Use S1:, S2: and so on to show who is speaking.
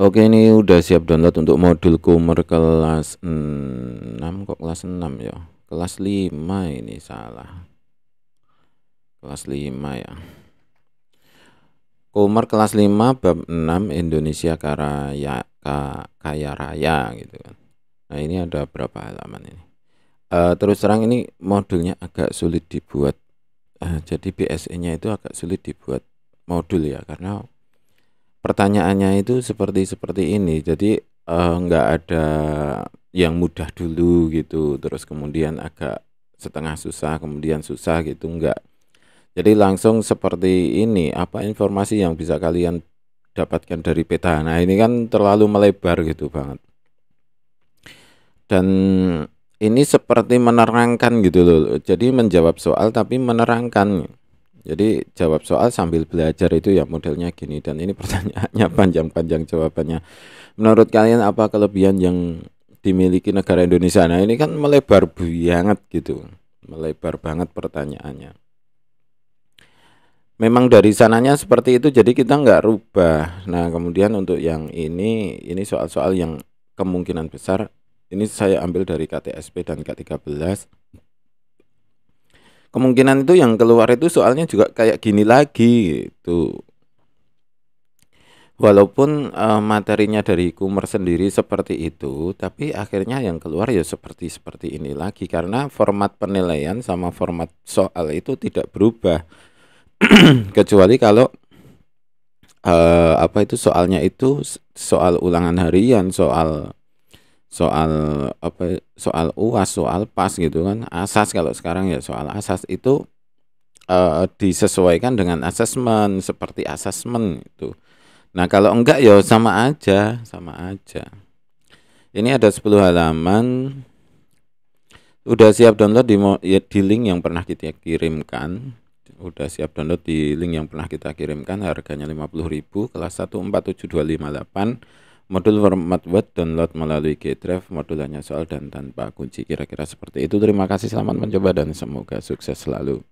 S1: Oke ini udah siap download untuk modul kumer kelas 6 kok kelas 6 ya kelas 5 ini salah kelas 5 ya Kumer kelas 5 bab 6 Indonesia Karaya Kaya Raya gitu kan nah ini ada berapa halaman ini uh, terus terang ini modulnya agak sulit dibuat uh, jadi BSE nya itu agak sulit dibuat modul ya karena pertanyaannya itu seperti seperti ini jadi eh, nggak uh, ada yang mudah dulu gitu terus kemudian agak setengah susah kemudian susah gitu nggak jadi langsung seperti ini apa informasi yang bisa kalian dapatkan dari peta nah ini kan terlalu melebar gitu banget dan ini seperti menerangkan gitu loh jadi menjawab soal tapi menerangkan jadi jawab soal sambil belajar itu ya modelnya gini dan ini pertanyaannya panjang-panjang jawabannya. Menurut kalian apa kelebihan yang dimiliki negara Indonesia? Nah, ini kan melebar banget gitu. Melebar banget pertanyaannya. Memang dari sananya seperti itu jadi kita nggak rubah. Nah, kemudian untuk yang ini ini soal-soal yang kemungkinan besar ini saya ambil dari KTSP dan K13 kemungkinan itu yang keluar itu soalnya juga kayak gini lagi gitu walaupun uh, materinya dari Kumer sendiri seperti itu tapi akhirnya yang keluar ya seperti seperti ini lagi karena format penilaian sama format soal itu tidak berubah kecuali kalau uh, apa itu soalnya itu soal ulangan harian soal soal apa soal uas soal pas gitu kan asas kalau sekarang ya soal asas itu uh, disesuaikan dengan asesmen seperti asesmen itu nah kalau enggak ya sama aja sama aja ini ada 10 halaman udah siap download di, ya, di link yang pernah kita kirimkan udah siap download di link yang pernah kita kirimkan harganya 50000 kelas lima delapan Modul format Word download melalui Gdrive, modulnya soal dan tanpa kunci. Kira-kira seperti itu. Terima kasih, selamat mencoba dan semoga sukses selalu.